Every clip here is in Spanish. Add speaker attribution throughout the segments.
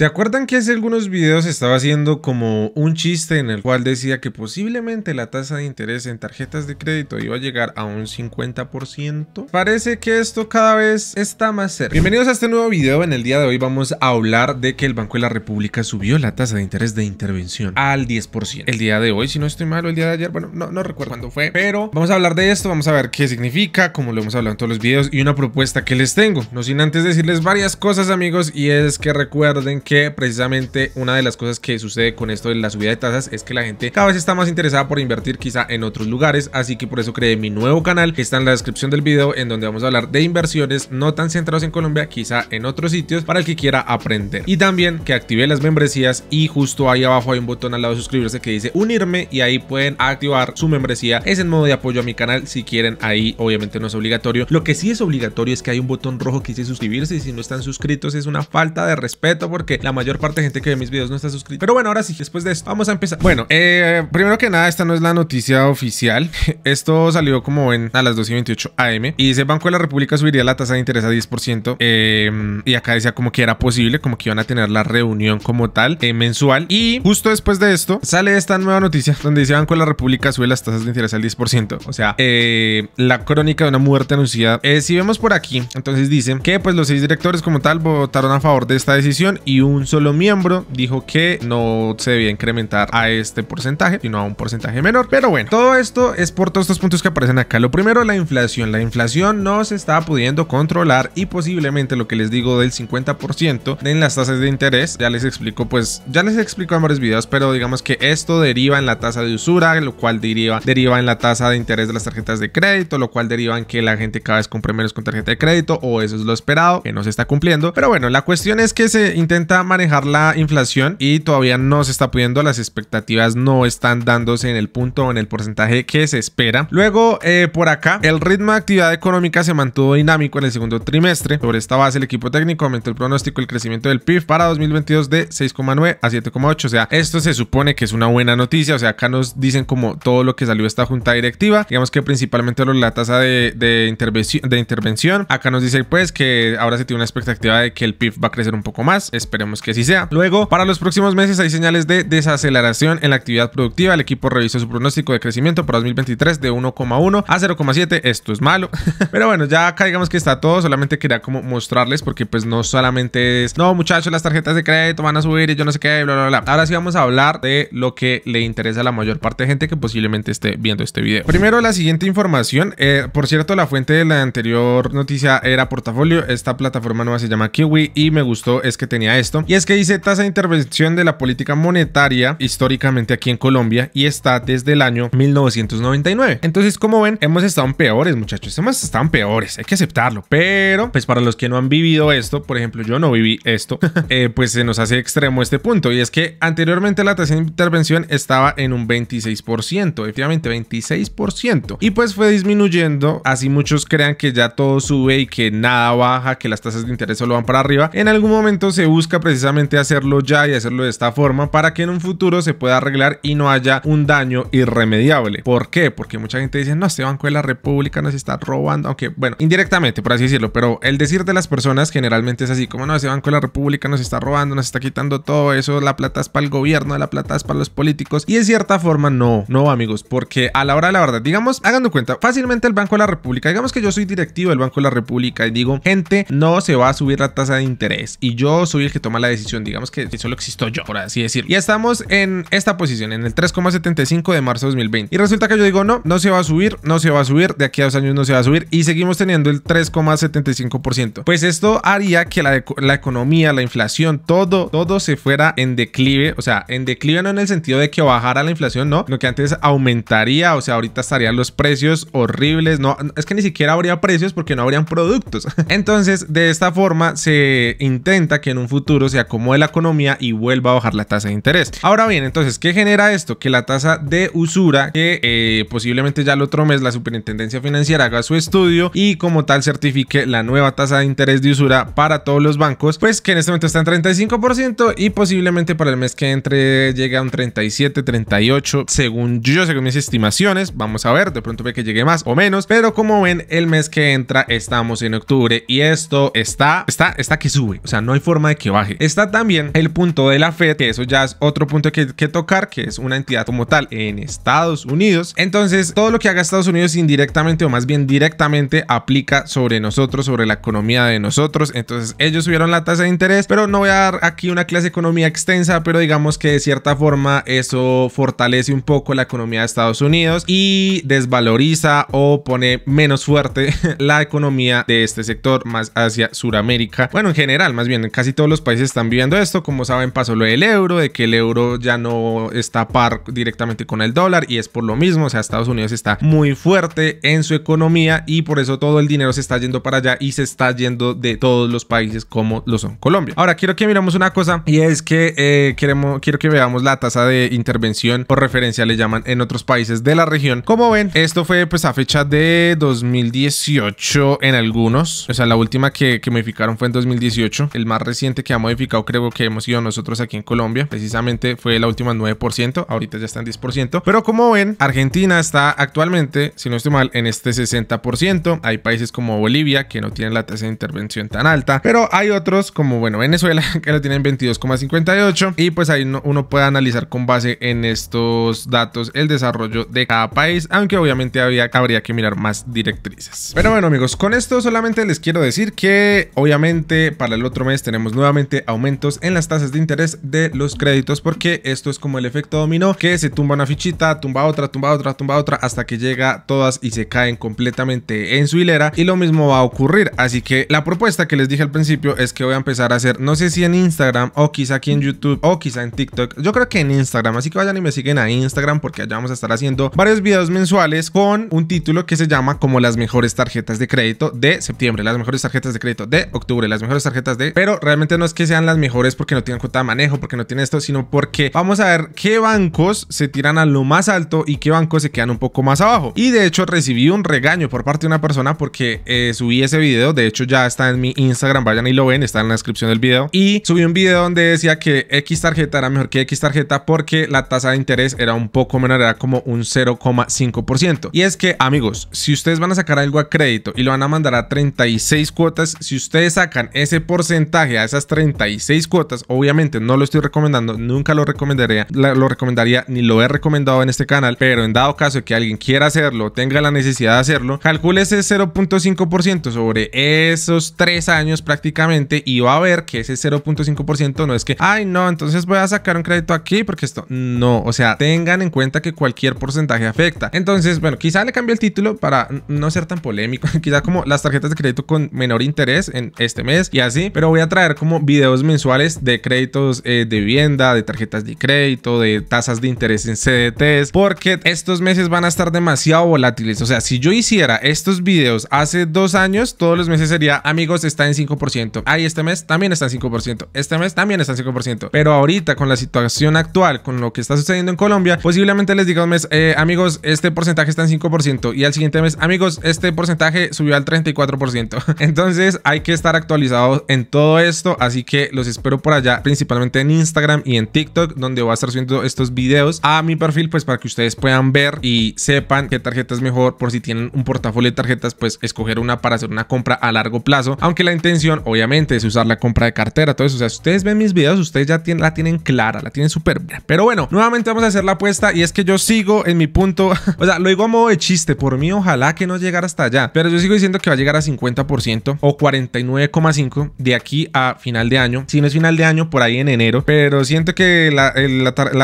Speaker 1: ¿Se acuerdan que hace algunos videos estaba haciendo como un chiste en el cual decía que posiblemente la tasa de interés en tarjetas de crédito iba a llegar a un 50%? Parece que esto cada vez está más cerca. Bienvenidos a este nuevo video. En el día de hoy vamos a hablar de que el Banco de la República subió la tasa de interés de intervención al 10%. El día de hoy, si no estoy mal, el día de ayer, bueno, no, no recuerdo cuándo fue, pero vamos a hablar de esto, vamos a ver qué significa, como lo hemos hablado en todos los videos y una propuesta que les tengo. No sin antes decirles varias cosas, amigos, y es que recuerden que que precisamente una de las cosas que sucede con esto de la subida de tasas es que la gente cada vez está más interesada por invertir quizá en otros lugares, así que por eso creé mi nuevo canal que está en la descripción del video en donde vamos a hablar de inversiones no tan centrados en Colombia, quizá en otros sitios para el que quiera aprender. Y también que active las membresías y justo ahí abajo hay un botón al lado de suscribirse que dice unirme y ahí pueden activar su membresía. Es en modo de apoyo a mi canal si quieren ahí, obviamente no es obligatorio. Lo que sí es obligatorio es que hay un botón rojo que dice suscribirse y si no están suscritos es una falta de respeto porque la mayor parte de gente que ve mis videos no está suscrito Pero bueno, ahora sí, después de esto, vamos a empezar. Bueno, eh, primero que nada, esta no es la noticia oficial. Esto salió como en a las 12 y 28 AM. Y dice, Banco de la República subiría la tasa de interés a 10%. Em, y acá decía como que era posible, como que iban a tener la reunión como tal, eh, mensual. Y justo después de esto, sale esta nueva noticia donde dice, Banco de la República sube las tasas de interés al 10%. O sea, eh, la crónica de una muerte anunciada. si vemos por aquí, entonces dicen que pues los seis directores como tal votaron a favor de esta decisión y un solo miembro dijo que no se debía incrementar a este porcentaje, sino a un porcentaje menor. Pero bueno, todo esto es por todos estos puntos que aparecen acá. Lo primero, la inflación. La inflación no se está pudiendo controlar y posiblemente lo que les digo del 50% en las tasas de interés, ya les explico, pues ya les explico en varios videos, pero digamos que esto deriva en la tasa de usura, lo cual deriva, deriva en la tasa de interés de las tarjetas de crédito, lo cual deriva en que la gente cada vez compre menos con tarjeta de crédito o eso es lo esperado, que no se está cumpliendo. Pero bueno, la cuestión es que se intenta manejar la inflación y todavía no se está pudiendo, las expectativas no están dándose en el punto, o en el porcentaje que se espera. Luego, eh, por acá, el ritmo de actividad económica se mantuvo dinámico en el segundo trimestre. Sobre esta base, el equipo técnico aumentó el pronóstico del crecimiento del PIB para 2022 de 6,9 a 7,8. O sea, esto se supone que es una buena noticia. O sea, acá nos dicen como todo lo que salió esta junta directiva. Digamos que principalmente la tasa de, intervención, Acá nos dice pues que ahora se tiene una expectativa de que el PIB va a crecer un poco más. Queremos que así sea. Luego, para los próximos meses hay señales de desaceleración en la actividad productiva. El equipo revisó su pronóstico de crecimiento para 2023 de 1,1 a 0,7. Esto es malo. Pero bueno, ya acá que está todo. Solamente quería como mostrarles porque pues no solamente es, no muchachos, las tarjetas de crédito van a subir y yo no sé qué, bla, bla, bla. Ahora sí vamos a hablar de lo que le interesa a la mayor parte de gente que posiblemente esté viendo este video. Primero, la siguiente información. Eh, por cierto, la fuente de la anterior noticia era portafolio. Esta plataforma nueva se llama Kiwi y me gustó es que tenía esto. Y es que dice tasa de intervención de la política monetaria históricamente aquí en Colombia y está desde el año 1999. Entonces, como ven, hemos estado en peores, muchachos. Hemos estado peores, hay que aceptarlo. Pero, pues para los que no han vivido esto, por ejemplo, yo no viví esto, eh, pues se nos hace extremo este punto. Y es que anteriormente la tasa de intervención estaba en un 26%, efectivamente 26%. Y pues fue disminuyendo, así muchos crean que ya todo sube y que nada baja, que las tasas de interés solo van para arriba. En algún momento se busca precisamente hacerlo ya y hacerlo de esta forma para que en un futuro se pueda arreglar y no haya un daño irremediable. ¿Por qué? Porque mucha gente dice, no, este Banco de la República nos está robando, aunque bueno, indirectamente, por así decirlo, pero el decir de las personas generalmente es así, como no, este Banco de la República nos está robando, nos está quitando todo eso, la plata es para el gobierno, la plata es para los políticos y de cierta forma no, no amigos, porque a la hora de la verdad, digamos, hagan cuenta, fácilmente el Banco de la República, digamos que yo soy directivo del Banco de la República y digo, gente, no se va a subir la tasa de interés y yo soy el que Mala decisión. Digamos que solo existo yo, por así decir, Y estamos en esta posición, en el 3,75 de marzo de 2020. Y resulta que yo digo, no, no se va a subir, no se va a subir, de aquí a dos años no se va a subir. Y seguimos teniendo el 3,75%. Pues esto haría que la, la economía, la inflación, todo, todo se fuera en declive. O sea, en declive no en el sentido de que bajara la inflación, no, lo que antes aumentaría. O sea, ahorita estarían los precios horribles. No, es que ni siquiera habría precios porque no habrían productos. Entonces, de esta forma se intenta que en un futuro se acomode la economía y vuelva a bajar la tasa de interés. Ahora bien, entonces, ¿qué genera esto? Que la tasa de usura, que eh, posiblemente ya el otro mes la superintendencia financiera haga su estudio y como tal certifique la nueva tasa de interés de usura para todos los bancos, pues que en este momento está en 35% y posiblemente para el mes que entre llegue a un 37, 38, según yo, según mis estimaciones, vamos a ver, de pronto ve que llegue más o menos, pero como ven, el mes que entra estamos en octubre y esto está, está, está que sube, o sea, no hay forma de que baje Está también el punto de la Fed, que eso ya es otro punto que, que tocar, que es una entidad como tal en Estados Unidos. Entonces, todo lo que haga Estados Unidos indirectamente o más bien directamente aplica sobre nosotros, sobre la economía de nosotros. Entonces, ellos subieron la tasa de interés, pero no voy a dar aquí una clase de economía extensa, pero digamos que de cierta forma eso fortalece un poco la economía de Estados Unidos y desvaloriza o pone menos fuerte la economía de este sector más hacia Sudamérica Bueno, en general, más bien en casi todos los países países están viviendo esto. Como saben, pasó lo del euro, de que el euro ya no está par directamente con el dólar y es por lo mismo. O sea, Estados Unidos está muy fuerte en su economía y por eso todo el dinero se está yendo para allá y se está yendo de todos los países como lo son Colombia. Ahora, quiero que miramos una cosa y es que eh, queremos, quiero que veamos la tasa de intervención por referencia, le llaman en otros países de la región. Como ven, esto fue pues a fecha de 2018 en algunos. O sea, la última que, modificaron fue en 2018. El más reciente que modificado creo que hemos ido nosotros aquí en Colombia. Precisamente fue la última 9%, ahorita ya está en 10%. Pero como ven, Argentina está actualmente, si no estoy mal, en este 60%. Hay países como Bolivia que no tienen la tasa de intervención tan alta. Pero hay otros como, bueno, Venezuela que lo tienen 22,58. Y pues ahí uno puede analizar con base en estos datos el desarrollo de cada país. Aunque obviamente habría que mirar más directrices. Pero bueno amigos, con esto solamente les quiero decir que obviamente para el otro mes tenemos nuevamente aumentos en las tasas de interés de los créditos porque esto es como el efecto dominó que se tumba una fichita, tumba otra, tumba otra, tumba otra hasta que llega todas y se caen completamente en su hilera y lo mismo va a ocurrir. Así que la propuesta que les dije al principio es que voy a empezar a hacer, no sé si en Instagram o quizá aquí en YouTube o quizá en TikTok, yo creo que en Instagram, así que vayan y me siguen a Instagram porque allá vamos a estar haciendo varios videos mensuales con un título que se llama como las mejores tarjetas de crédito de septiembre, las mejores tarjetas de crédito de octubre, las mejores tarjetas de... Pero realmente no es que que sean las mejores porque no tienen cuota de manejo, porque no tienen esto, sino porque vamos a ver qué bancos se tiran a lo más alto y qué bancos se quedan un poco más abajo. Y de hecho recibí un regaño por parte de una persona porque eh, subí ese video, de hecho ya está en mi Instagram, vayan y lo ven, está en la descripción del video. Y subí un video donde decía que X tarjeta era mejor que X tarjeta porque la tasa de interés era un poco menor, era como un 0,5%. Y es que amigos, si ustedes van a sacar algo a crédito y lo van a mandar a 36 cuotas, si ustedes sacan ese porcentaje a esas 36 36 cuotas. Obviamente no lo estoy recomendando, nunca lo recomendaría, lo recomendaría ni lo he recomendado en este canal, pero en dado caso que alguien quiera hacerlo, tenga la necesidad de hacerlo, calcule ese 0.5% sobre esos tres años prácticamente y va a ver que ese 0.5% no es que, ay no, entonces voy a sacar un crédito aquí porque esto no, o sea, tengan en cuenta que cualquier porcentaje afecta. Entonces, bueno, quizá le cambie el título para no ser tan polémico, quizá como las tarjetas de crédito con menor interés en este mes y así, pero voy a traer como video videos mensuales de créditos eh, de vivienda, de tarjetas de crédito, de tasas de interés en CDTs, porque estos meses van a estar demasiado volátiles. O sea, si yo hiciera estos videos hace dos años, todos los meses sería, amigos, está en 5%. Ahí este mes también está en 5%. Este mes también está en 5%. Pero ahorita con la situación actual, con lo que está sucediendo en Colombia, posiblemente les diga un mes, eh, amigos, este porcentaje está en 5%. Y al siguiente mes, amigos, este porcentaje subió al 34%. Entonces hay que estar actualizados en todo esto. Así que que los espero por allá, principalmente en Instagram y en TikTok, donde voy a estar subiendo estos videos a mi perfil, pues para que ustedes puedan ver y sepan qué tarjeta es mejor, por si tienen un portafolio de tarjetas, pues escoger una para hacer una compra a largo plazo, aunque la intención obviamente es usar la compra de cartera, todo eso, o sea, ustedes ven mis videos, ustedes ya la tienen clara, la tienen súper bien, pero bueno, nuevamente vamos a hacer la apuesta y es que yo sigo en mi punto, o sea, lo digo a modo de chiste, por mí ojalá que no llegara hasta allá, pero yo sigo diciendo que va a llegar a 50% o 49,5% de aquí a final de año, si no es final de año, por ahí en enero. Pero siento que la,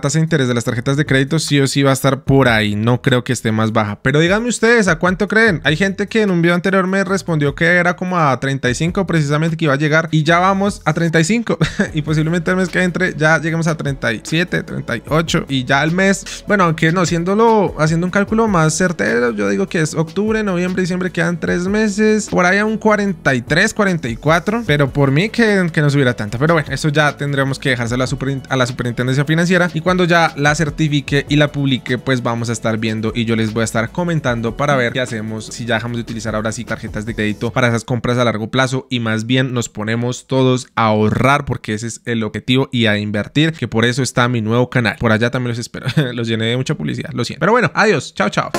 Speaker 1: tasa de interés de las tarjetas de crédito sí o sí va a estar por ahí. No creo que esté más baja. Pero díganme ustedes, ¿a cuánto creen? Hay gente que en un video anterior me respondió que era como a 35 precisamente que iba a llegar y ya vamos a 35 y posiblemente el mes que entre ya lleguemos a 37, 38 y ya el mes, bueno, aunque no, haciéndolo, haciendo un cálculo más certero, yo digo que es octubre, noviembre, diciembre, quedan tres meses, por ahí a un 43, 44, pero por mí que, que nos subiera tanta, Pero bueno, eso ya tendremos que dejárselo a, a la superintendencia financiera. Y cuando ya la certifique y la publique, pues vamos a estar viendo y yo les voy a estar comentando para ver qué hacemos si ya dejamos de utilizar ahora sí tarjetas de crédito para esas compras a largo plazo y más bien nos ponemos todos a ahorrar porque ese es el objetivo y a invertir, que por eso está mi nuevo canal. Por allá también los espero. los llené de mucha publicidad, lo siento. Pero bueno, adiós. Chao, chao.